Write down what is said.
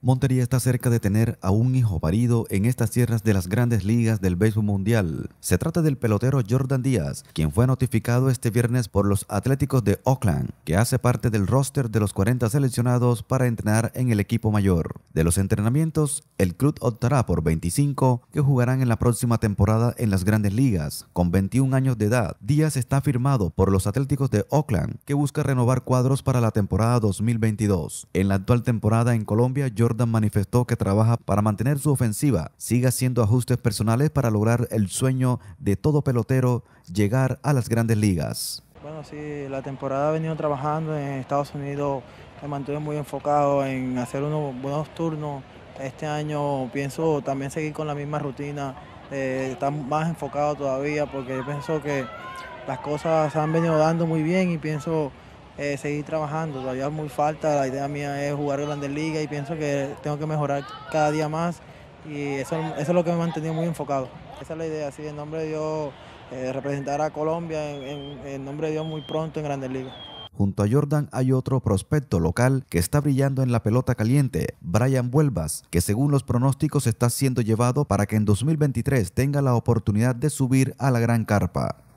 Montería está cerca de tener a un hijo parido en estas tierras de las grandes ligas del béisbol mundial. Se trata del pelotero Jordan Díaz, quien fue notificado este viernes por los Atléticos de Oakland, que hace parte del roster de los 40 seleccionados para entrenar en el equipo mayor. De los entrenamientos, el club optará por 25 que jugarán en la próxima temporada en las grandes ligas. Con 21 años de edad, Díaz está firmado por los Atléticos de Oakland, que busca renovar cuadros para la temporada 2022. En la actual temporada en Colombia, Jordan Jordan manifestó que trabaja para mantener su ofensiva, Sigue haciendo ajustes personales para lograr el sueño de todo pelotero, llegar a las grandes ligas. Bueno, sí, la temporada ha venido trabajando en Estados Unidos, me mantuve muy enfocado en hacer unos buenos turnos. Este año pienso también seguir con la misma rutina, eh, estar más enfocado todavía porque pienso que las cosas han venido dando muy bien y pienso eh, seguir trabajando. Todavía muy falta, la idea mía es jugar en Grandes Ligas y pienso que tengo que mejorar cada día más y eso, eso es lo que me ha mantenido muy enfocado. Esa es la idea, así en nombre de Dios eh, representar a Colombia en, en, nombre de Dios muy pronto en Grandes Ligas. Junto a Jordan hay otro prospecto local que está brillando en la pelota caliente, Brian Vuelvas, que según los pronósticos está siendo llevado para que en 2023 tenga la oportunidad de subir a la gran carpa.